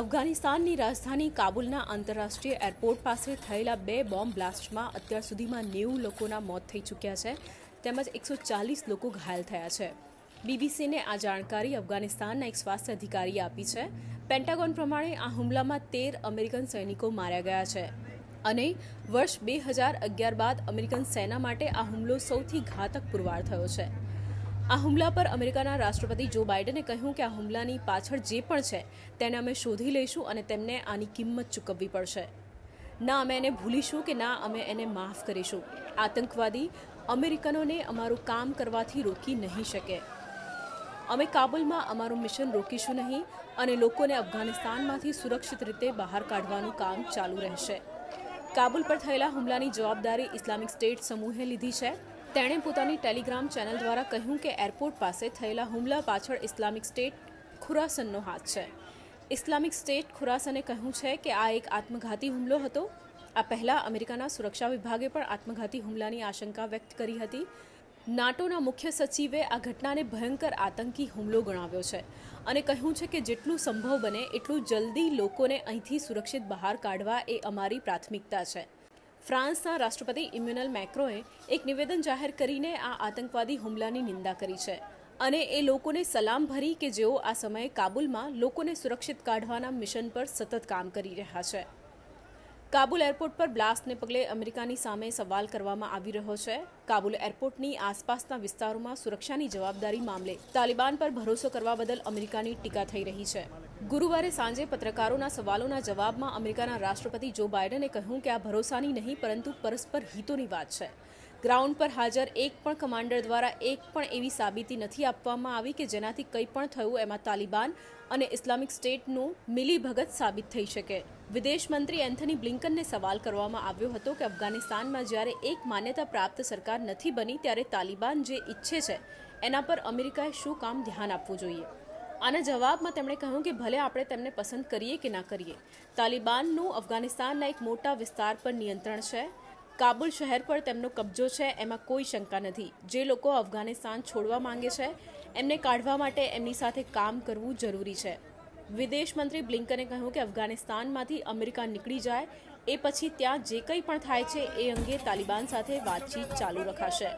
અફઘાનિસ્તાનની રાજધાની કાબુલના આંતરરાષ્ટ્રીય એરપોર્ટ પાસે થયેલા બે બોમ્બ બ્લાસ્ટમાં અત્યાર સુધીમાં નેવું લોકોના મોત થઈ ચૂક્યા છે તેમજ એકસો ચાલીસ લોકો ઘાયલ થયા છે બીબીસીને આ જાણકારી અફઘાનિસ્તાનના એક સ્વાસ્થ્ય અધિકારીએ આપી છે પેન્ટાગોન પ્રમાણે આ હુમલામાં તેર અમેરિકન સૈનિકો માર્યા ગયા છે અને વર્ષ બે હજાર અગિયાર બાદ અમેરિકન સેના માટે આ હુમલો સૌથી ઘાતક પુરવાર થયો છે આ હુમલા પર અમેરિકાના રાષ્ટ્રપતિ જો બાઇડને કહ્યું કે આ હુમલાની પાછળ જે પણ છે તેને અમે શોધી લઈશું અને તેમને આની કિંમત ચૂકવવી પડશે ના અમે એને ભૂલીશું કે ના અમે એને માફ કરીશું આતંકવાદી અમેરિકનોને અમારું કામ કરવાથી રોકી નહીં શકે અમે કાબુલમાં અમારું મિશન રોકીશું નહીં અને લોકોને અફઘાનિસ્તાનમાંથી સુરક્ષિત રીતે બહાર કાઢવાનું કામ ચાલુ રહેશે કાબુલ પર થયેલા હુમલાની જવાબદારી ઇસ્લામિક સ્ટેટ સમૂહે લીધી છે તેણે પોતાની ટેલિગ્રામ ચેનલ દ્વારા કહ્યું કે એરપોર્ટ પાસે થયેલા હુમલા પાછળ ઇસ્લામિક સ્ટેટ ખુરાસનનો હાથ છે ઇસ્લામિક સ્ટેટ ખુરાસને કહ્યું છે કે આ એક આત્મઘાતી હુમલો હતો આ પહેલાં અમેરિકાના સુરક્ષા વિભાગે પણ આત્મઘાતી હુમલાની આશંકા વ્યક્ત કરી હતી નાટોના મુખ્ય સચિવે આ ઘટનાને ભયંકર આતંકી હુમલો ગણાવ્યો છે અને કહ્યું છે કે જેટલું સંભવ બને એટલું જલ્દી લોકોને અહીંથી સુરક્ષિત બહાર કાઢવા એ અમારી પ્રાથમિકતા છે ફ્રાન્સના રાષ્ટ્રપતિ ઇમ્યુનલ મેક્રોએ એક નિવેદન જાહેર કરીને આ આતંકવાદી હુમલાની નિંદા કરી છે અને એ લોકોને સલામ ભરી કે જેઓ આ સમયે કાબુલમાં લોકોને સુરક્ષિત કાઢવાના મિશન પર સતત કામ કરી રહ્યા છે કાબુલ એરપોર્ટ પર બ્લાસ્ટને પગલે અમેરિકાની સામે સવાલ કરવામાં આવી રહ્યો છે કાબુલ એરપોર્ટની આસપાસના વિસ્તારોમાં સુરક્ષાની જવાબદારી મામલે તાલિબાન પર ભરોસો કરવા બદલ અમેરિકાની ટીકા થઈ રહી છે ગુરુવારે સાંજે પત્રકારોના સવાલોના જવાબમાં અમેરિકાના રાષ્ટ્રપતિ જો બાઇડને કહ્યું કે આ ભરોસાની નહીં પરંતુ પરસ્પર હિતોની વાત છે ગ્રાઉન્ડ પર હાજર એક પણ કમાન્ડર દ્વારા એક પણ એવી સાબિતી નથી આપવામાં આવી કે જેનાથી કંઈ પણ થયું એમાં તાલિબાન અને ઇસ્લામિક સ્ટેટનું મિલીભગત સાબિત થઈ શકે વિદેશ મંત્રી એન્થની બ્લિન્કનને સવાલ કરવામાં આવ્યો હતો કે અફઘાનિસ્તાનમાં જ્યારે એક માન્યતા પ્રાપ્ત સરકાર નથી બની ત્યારે તાલિબાન જે ઈચ્છે છે એના પર અમેરિકાએ શું કામ ધ્યાન આપવું જોઈએ આના જવાબમાં તેમણે કહ્યું કે ભલે આપણે તેમને પસંદ કરીએ કે ના કરીએ તાલિબાનનું અફઘાનિસ્તાનના એક મોટા વિસ્તાર પર નિયંત્રણ છે કાબુલ શહેર પર તેમનો કબજો છે એમાં કોઈ શંકા નથી જે લોકો અફઘાનિસ્તાન છોડવા માંગે છે એમને કાઢવા માટે એમની સાથે કામ કરવું જરૂરી છે વિદેશ મંત્રી બ્લિન્કને કહ્યું કે અફઘાનિસ્તાનમાંથી અમેરિકા નીકળી જાય એ પછી ત્યાં જે કંઈ પણ થાય છે એ અંગે તાલિબાન સાથે વાતચીત ચાલુ રખાશે